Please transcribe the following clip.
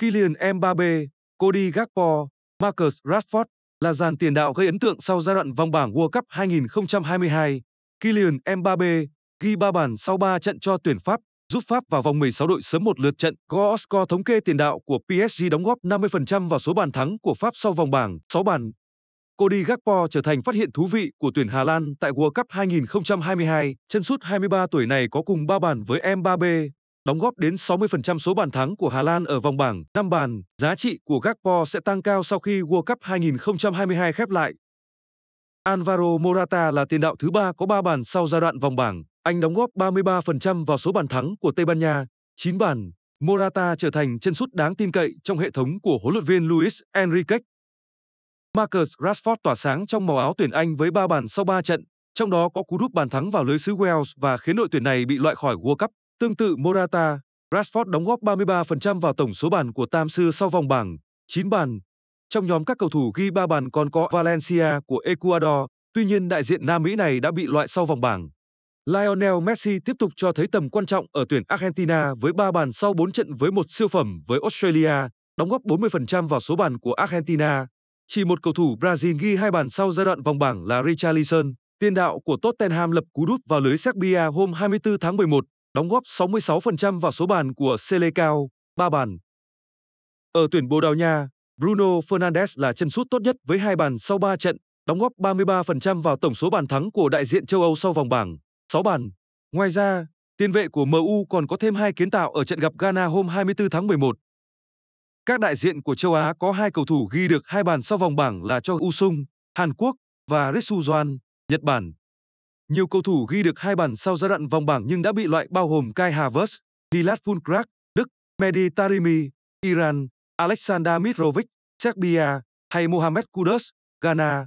Kylian Mbappe, Cody Gakpo, Marcus Rashford là dàn tiền đạo gây ấn tượng sau giai đoạn vòng bảng World Cup 2022. Kylian Mbappe ghi 3 bàn sau 3 trận cho tuyển Pháp, giúp Pháp vào vòng 16 đội sớm một lượt trận. Gorsco thống kê tiền đạo của PSG đóng góp 50% vào số bàn thắng của Pháp sau vòng bảng 6 bàn. Cody Gakpo trở thành phát hiện thú vị của tuyển Hà Lan tại World Cup 2022. Chân sút 23 tuổi này có cùng 3 bàn với Mbappe, đóng góp đến 60% số bàn thắng của Hà Lan ở vòng bảng năm bàn. Giá trị của Gakpo sẽ tăng cao sau khi World Cup 2022 khép lại. Alvaro Morata là tiền đạo thứ ba có 3 bàn sau giai đoạn vòng bảng. Anh đóng góp 33% vào số bàn thắng của Tây Ban Nha, 9 bàn. Morata trở thành chân sút đáng tin cậy trong hệ thống của huấn luyện viên Luis Enrique. Marcus Rashford tỏa sáng trong màu áo tuyển Anh với 3 bàn sau 3 trận, trong đó có cú đúp bàn thắng vào lưới xứ Wales và khiến đội tuyển này bị loại khỏi World Cup. Tương tự Morata, Rashford đóng góp 33% vào tổng số bàn của Tam Sư sau vòng bảng, 9 bàn. Trong nhóm các cầu thủ ghi 3 bàn còn có Valencia của Ecuador, tuy nhiên đại diện Nam Mỹ này đã bị loại sau vòng bảng. Lionel Messi tiếp tục cho thấy tầm quan trọng ở tuyển Argentina với 3 bàn sau 4 trận với một siêu phẩm với Australia, đóng góp 40% vào số bàn của Argentina. Chỉ một cầu thủ Brazil ghi hai bàn sau giai đoạn vòng bảng là Richarlison, tiền đạo của Tottenham lập cú đúp vào lưới Serbia hôm 24 tháng 11 đóng góp 66% vào số bàn của Selecao, 3 bàn. Ở tuyển Bồ Đào Nha, Bruno Fernandes là chân sút tốt nhất với hai bàn sau 3 trận, đóng góp 33% vào tổng số bàn thắng của đại diện châu Âu sau vòng bảng, 6 bàn. Ngoài ra, tiền vệ của MU còn có thêm hai kiến tạo ở trận gặp Ghana hôm 24 tháng 11. Các đại diện của châu Á có hai cầu thủ ghi được hai bàn sau vòng bảng là cho Usung, Hàn Quốc và Risu Joan, Nhật Bản. Nhiều cầu thủ ghi được hai bàn sau giai đoạn vòng bảng nhưng đã bị loại bao gồm Kai Havertz, Gilad Fulcrac, Đức, Mehdi Tarimi, Iran, Alexander Mitrovic, Serbia hay Mohamed Kudus, Ghana.